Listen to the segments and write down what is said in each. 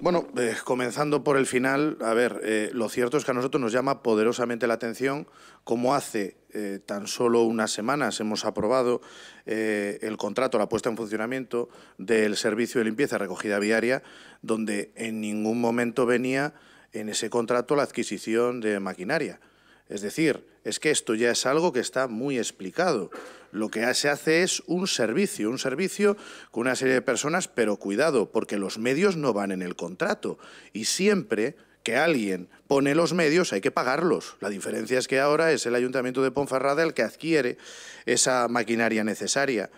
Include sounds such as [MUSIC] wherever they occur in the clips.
Bueno, eh, comenzando por el final, a ver, eh, lo cierto es que a nosotros nos llama poderosamente la atención cómo hace eh, tan solo unas semanas hemos aprobado el contrato, la puesta en funcionamiento del servicio de limpieza recogida viaria, donde en ningún momento venía en ese contrato la adquisición de maquinaria. Es decir, es que esto ya es algo que está muy explicado lo que se hace es un servicio, un servicio con una serie de personas, pero cuidado, porque los medios no van en el contrato. Y siempre que alguien pone los medios, hay que pagarlos. La diferencia es que ahora es el Ayuntamiento de Ponferrada el que adquiere esa maquinaria necesaria.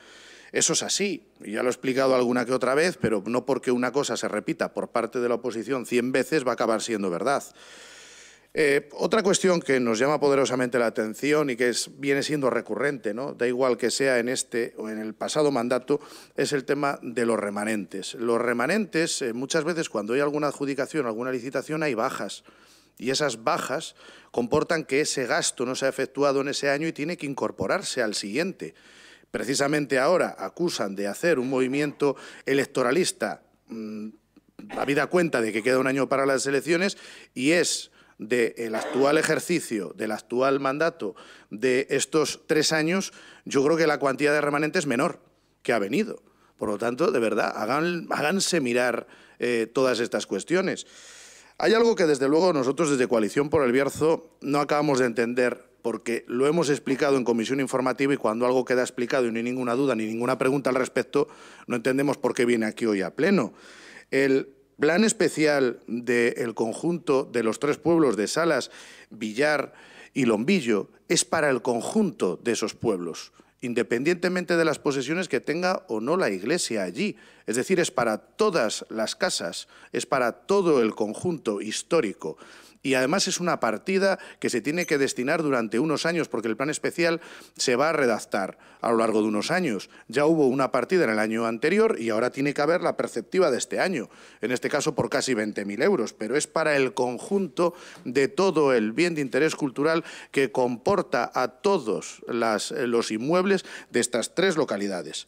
Eso es así, ya lo he explicado alguna que otra vez, pero no porque una cosa se repita por parte de la oposición cien veces va a acabar siendo verdad. Eh, otra cuestión que nos llama poderosamente la atención y que viene siendo recurrente, ¿no? da igual que sea en este o en el pasado mandato, es el tema de los remanentes. Los remanentes, eh, muchas veces cuando hay alguna adjudicación, alguna licitación, hay bajas. Y esas bajas comportan que ese gasto no se ha efectuado en ese año y tiene que incorporarse al siguiente. Precisamente ahora acusan de hacer un movimiento electoralista mm, a vida cuenta de que queda un año para las elecciones y es del actual ejercicio, del actual mandato de estos tres años, yo creo que la cuantía de remanente es menor que ha venido. Por lo tanto, de verdad, háganse mirar eh, todas estas cuestiones. Hay algo que desde luego nosotros desde Coalición por el Bierzo no acabamos de entender porque lo hemos explicado en comisión informativa y cuando algo queda explicado y no hay ninguna duda ni ninguna pregunta al respecto, no entendemos por qué viene aquí hoy a pleno. El plan especial del conjunto de los tres pueblos de Salas, Villar y Lombillo es para el conjunto de esos pueblos, independientemente de las posesiones que tenga o no la iglesia allí. Es decir, es para todas las casas, es para todo el conjunto histórico y además es una partida que se tiene que destinar durante unos años porque el plan especial se va a redactar a lo largo de unos años. Ya hubo una partida en el año anterior y ahora tiene que haber la perceptiva de este año, en este caso por casi 20.000 euros, pero es para el conjunto de todo el bien de interés cultural que comporta a todos los inmuebles de estas tres localidades.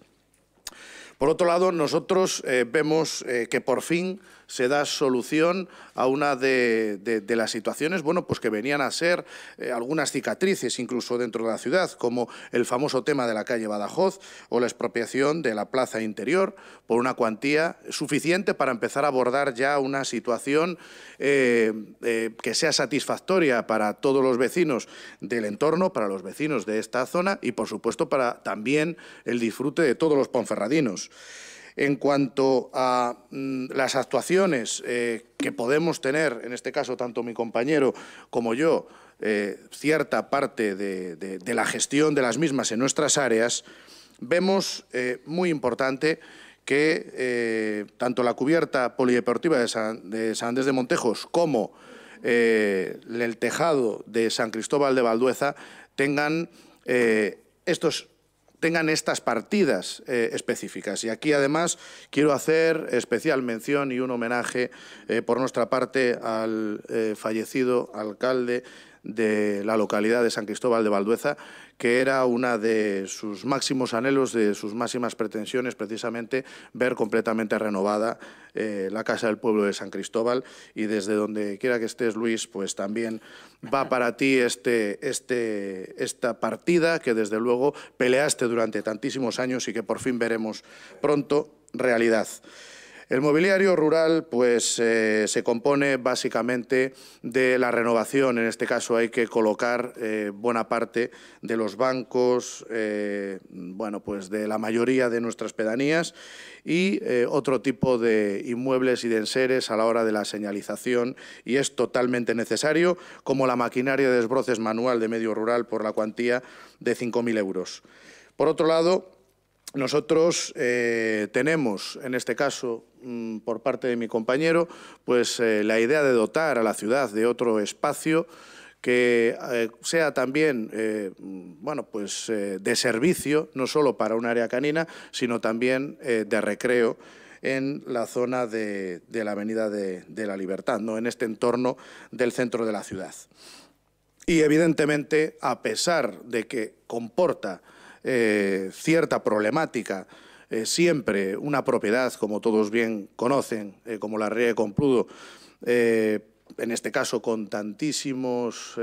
Por otro lado, nosotros eh, vemos eh, que por fin se da solución a una de, las situaciones bueno, pues que venían a ser eh, algunas cicatrices incluso dentro de la ciudad, como el famoso tema de la calle Badajoz o la expropiación de la plaza interior por una cuantía suficiente para empezar a abordar ya una situación que sea satisfactoria para todos los vecinos del entorno, para los vecinos de esta zona y, por supuesto, para también el disfrute de todos los ponferradinos. En cuanto a mm, las actuaciones eh, que podemos tener, en este caso tanto mi compañero como yo, eh, cierta parte de, la gestión de las mismas en nuestras áreas, vemos eh, muy importante que tanto la cubierta polideportiva de San, de San Andrés de Montejos como el tejado de San Cristóbal de Valdueza tengan estos tengan estas partidas eh, específicas. Y aquí además quiero hacer especial mención y un homenaje eh, por nuestra parte al eh, fallecido alcalde de la localidad de San Cristóbal de Valdueza, que era una de sus máximos anhelos, de sus máximas pretensiones, precisamente ver completamente renovada eh, la Casa del Pueblo de San Cristóbal. Y desde donde quiera que estés, Luis, pues también va para ti este, este, esta partida que desde luego peleaste durante tantísimos años y que por fin veremos pronto realidad. El mobiliario rural pues, eh, se compone básicamente de la renovación, en este caso hay que colocar eh, buena parte de los bancos, eh, bueno, pues de la mayoría de nuestras pedanías y otro tipo de inmuebles y de enseres a la hora de la señalización y es totalmente necesario, como la maquinaria de desbroces manual de medio rural por la cuantía de 5.000 euros. Por otro lado, nosotros eh, tenemos, en este caso, mm, por parte de mi compañero, pues eh, la idea de dotar a la ciudad de otro espacio que eh, sea también mm, bueno, pues, de servicio, no solo para un área canina, sino también de recreo en la zona de, la Avenida de, de, la Libertad, ¿no? en este entorno del centro de la ciudad. Y evidentemente, a pesar de que comporta eh, cierta problemática. Eh, siempre una propiedad, como todos bien conocen, eh, como la Ría de Compludo, en este caso con tantísimos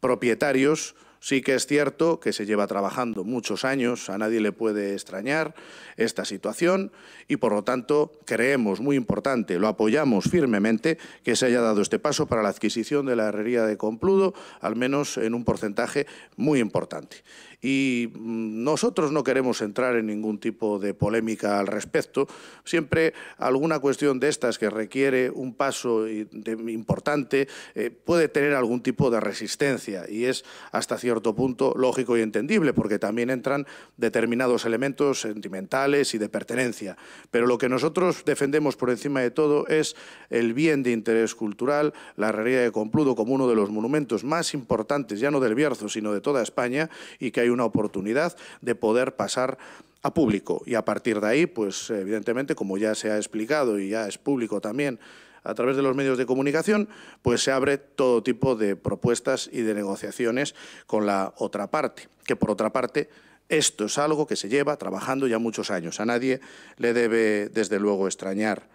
propietarios, Sí que es cierto que se lleva trabajando muchos años, a nadie le puede extrañar esta situación y por lo tanto creemos muy importante, lo apoyamos firmemente que se haya dado este paso para la adquisición de la herrería de Compludo, al menos en un porcentaje muy importante. Y mm, nosotros no queremos entrar en ningún tipo de polémica al respecto. Siempre alguna cuestión de estas que requiere un paso importante eh, puede tener algún tipo de resistencia y es hasta cierto cierto punto lógico y entendible, porque también entran determinados elementos sentimentales y de pertenencia. Pero lo que nosotros defendemos por encima de todo es el bien de interés cultural, la realidad de Compludo como uno de los monumentos más importantes, ya no del Bierzo, sino de toda España, y que hay una oportunidad de poder pasar a público. Y a partir de ahí, pues evidentemente, como ya se ha explicado y ya es público también, a través de los medios de comunicación, pues se abre todo tipo de propuestas y de negociaciones con la otra parte, que por otra parte esto es algo que se lleva trabajando ya muchos años. A nadie le debe, desde luego, extrañar.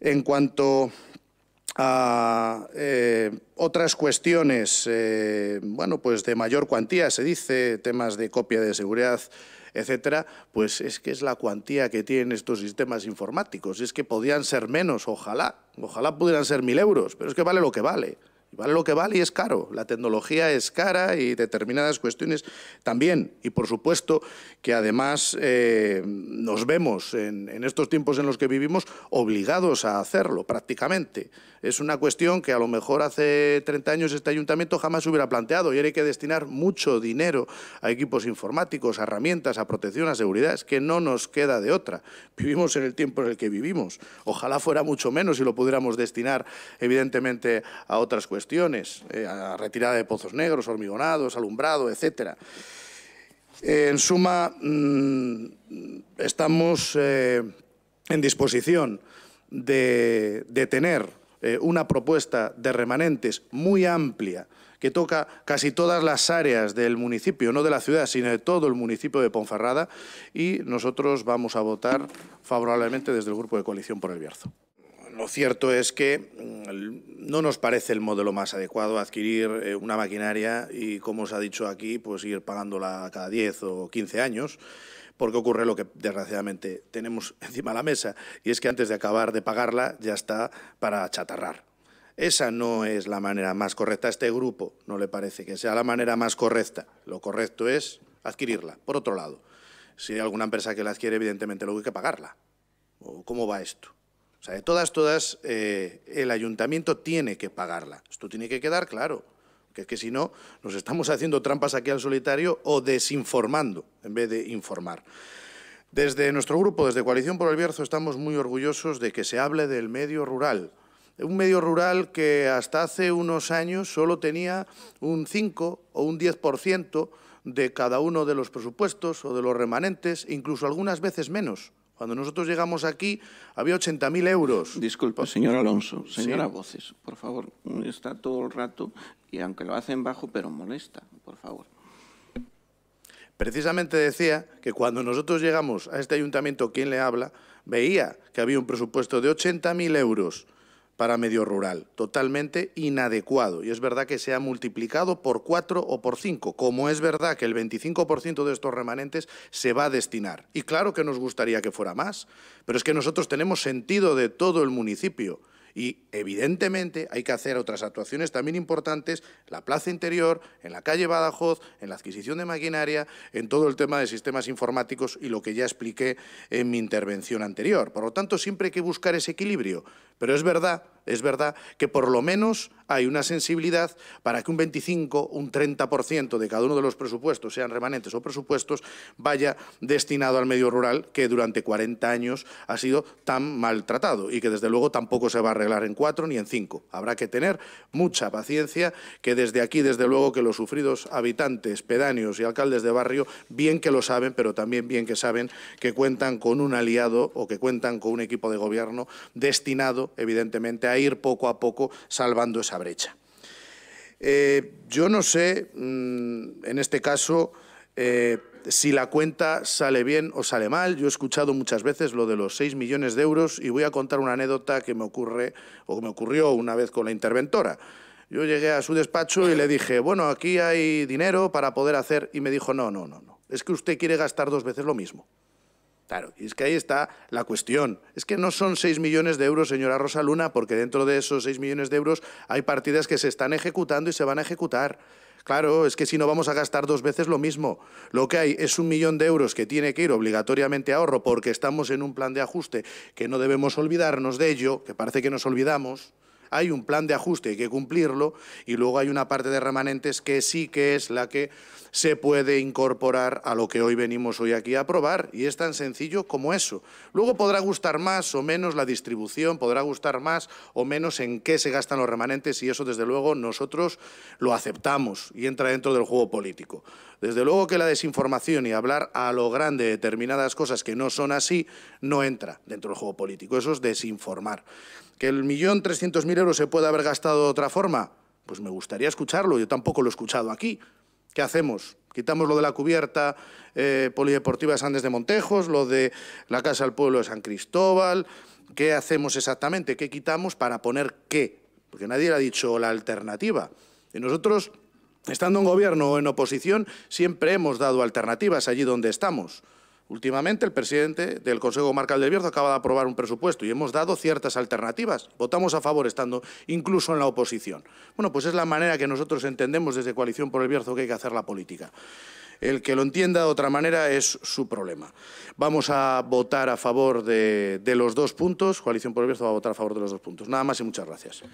En cuanto a eh, otras cuestiones, eh, bueno, pues de mayor cuantía, se dice, temas de copia de seguridad, etcétera, pues es que es la cuantía que tienen estos sistemas informáticos. Es que podían ser menos, ojalá, ojalá pudieran ser mil euros, pero es que vale lo que vale vale lo que vale y es caro. La tecnología es cara y determinadas cuestiones también. Y por supuesto que además eh, nos vemos en, estos tiempos en los que vivimos obligados a hacerlo prácticamente. Es una cuestión que a lo mejor hace 30 años este ayuntamiento jamás hubiera planteado y ahora hay que destinar mucho dinero a equipos informáticos, a herramientas, a protección, a seguridad. Es que no nos queda de otra. Vivimos en el tiempo en el que vivimos. Ojalá fuera mucho menos y lo pudiéramos destinar evidentemente a otras cuestiones cuestiones, eh, a retirada de pozos negros, hormigonados, alumbrado, etcétera. en suma, mm, estamos eh, en disposición de, de tener eh, una propuesta de remanentes muy amplia que toca casi todas las áreas del municipio, no de la ciudad, sino de todo el municipio de Ponferrada, y nosotros vamos a votar favorablemente desde el Grupo de Coalición por el Bierzo lo cierto es que mm, no nos parece el modelo más adecuado adquirir eh, una maquinaria y, como se ha dicho aquí, pues ir pagándola cada 10 o 15 años, porque ocurre lo que desgraciadamente tenemos [LAUGHS] encima de la mesa, y es que antes de acabar de pagarla ya está para chatarrar. Esa no es la manera más correcta. A este grupo no le parece que sea la manera más correcta. Lo correcto es adquirirla. Por otro lado, si hay alguna empresa que la adquiere, evidentemente luego hay que pagarla. ¿Cómo va esto? O sea, de todas, todas, eh, el ayuntamiento tiene que pagarla. Esto tiene que quedar claro, que es que si no, nos estamos haciendo trampas aquí al solitario o desinformando en vez de informar. Desde nuestro grupo, desde Coalición por el Bierzo, estamos muy orgullosos de que se hable del medio rural. Un medio rural que hasta hace unos años solo tenía un 5 o un 10% de cada uno de los presupuestos o de los remanentes, incluso algunas veces menos. Cuando nosotros llegamos aquí había 80.000 euros. Disculpa, señor Alonso, señora Voces, por favor, está todo el rato y aunque lo hacen bajo, pero molesta, por favor. Precisamente decía que cuando nosotros llegamos a este ayuntamiento, quien le habla, veía que había un presupuesto de 80.000 euros para medio rural, totalmente inadecuado. Y es verdad que se ha multiplicado por cuatro o por cinco, como es verdad que el 25% de estos remanentes se va a destinar. Y claro que nos gustaría que fuera más, pero es que nosotros tenemos sentido de todo el municipio. Y evidentemente hay que hacer otras actuaciones también importantes la plaza interior, en la calle Badajoz, en la adquisición de maquinaria, en todo el tema de sistemas informáticos y lo que ya expliqué en mi intervención anterior. Por lo tanto, siempre hay que buscar ese equilibrio. Pero es verdad, es verdad que por lo menos hay una sensibilidad para que un 25, un 30% de cada uno de los presupuestos, sean remanentes o presupuestos, vaya destinado al medio rural que durante 40 años ha sido tan maltratado y que desde luego tampoco se va a arreglar en cuatro ni en cinco. Habrá que tener mucha paciencia, que desde aquí, desde luego, que los sufridos habitantes, pedáneos y alcaldes de barrio, bien que lo saben, pero también bien que saben que cuentan con un aliado o que cuentan con un equipo de gobierno destinado evidentemente, a ir poco a poco salvando esa brecha. Eh, yo no sé, mm, en este caso, eh, si la cuenta sale bien o sale mal. Yo he escuchado muchas veces lo de los 6 millones de euros y voy a contar una anécdota que me ocurre o me ocurrió una vez con la interventora. Yo llegué a su despacho y le dije, bueno, aquí hay dinero para poder hacer. Y me dijo, no, no, no, no. Es que usted quiere gastar dos veces lo mismo. Claro, y es que ahí está la cuestión. Es que no son 6 millones de euros, señora Rosa Luna, porque dentro de esos 6 millones de euros hay partidas que se están ejecutando y se van a ejecutar. Claro, es que si no vamos a gastar dos veces lo mismo. Lo que hay es un millón de euros que tiene que ir obligatoriamente a ahorro porque estamos en un plan de ajuste que no debemos olvidarnos de ello, que parece que nos olvidamos hay un plan de ajuste, hay que cumplirlo, y luego hay una parte de remanentes que sí que es la que se puede incorporar a lo que hoy venimos hoy aquí a aprobar, y es tan sencillo como eso. Luego podrá gustar más o menos la distribución, podrá gustar más o menos en qué se gastan los remanentes, y eso desde luego nosotros lo aceptamos y entra dentro del juego político. Desde luego que la desinformación y hablar a lo grande de determinadas cosas que no son así no entra dentro del juego político, eso es desinformar. ¿Que el millón trescientos mil euros se puede haber gastado de otra forma? Pues me gustaría escucharlo, yo tampoco lo he escuchado aquí. ¿Qué hacemos? Quitamos lo de la cubierta eh, polideportiva de Sandes de Montejos, lo de la Casa del Pueblo de San Cristóbal. ¿Qué hacemos exactamente? ¿Qué quitamos para poner qué? Porque nadie le ha dicho la alternativa. Y nosotros, estando en gobierno o en oposición, siempre hemos dado alternativas allí donde estamos. Últimamente, el presidente del Consejo Marcal del Bierzo acaba de aprobar un presupuesto y hemos dado ciertas alternativas. Votamos a favor estando incluso en la oposición. Bueno, pues es la manera que nosotros entendemos desde Coalición por el Bierzo que hay que hacer la política. El que lo entienda de otra manera es su problema. Vamos a votar a favor de, de los dos puntos. Coalición por el Bierzo va a votar a favor de los dos puntos. Nada más y muchas gracias.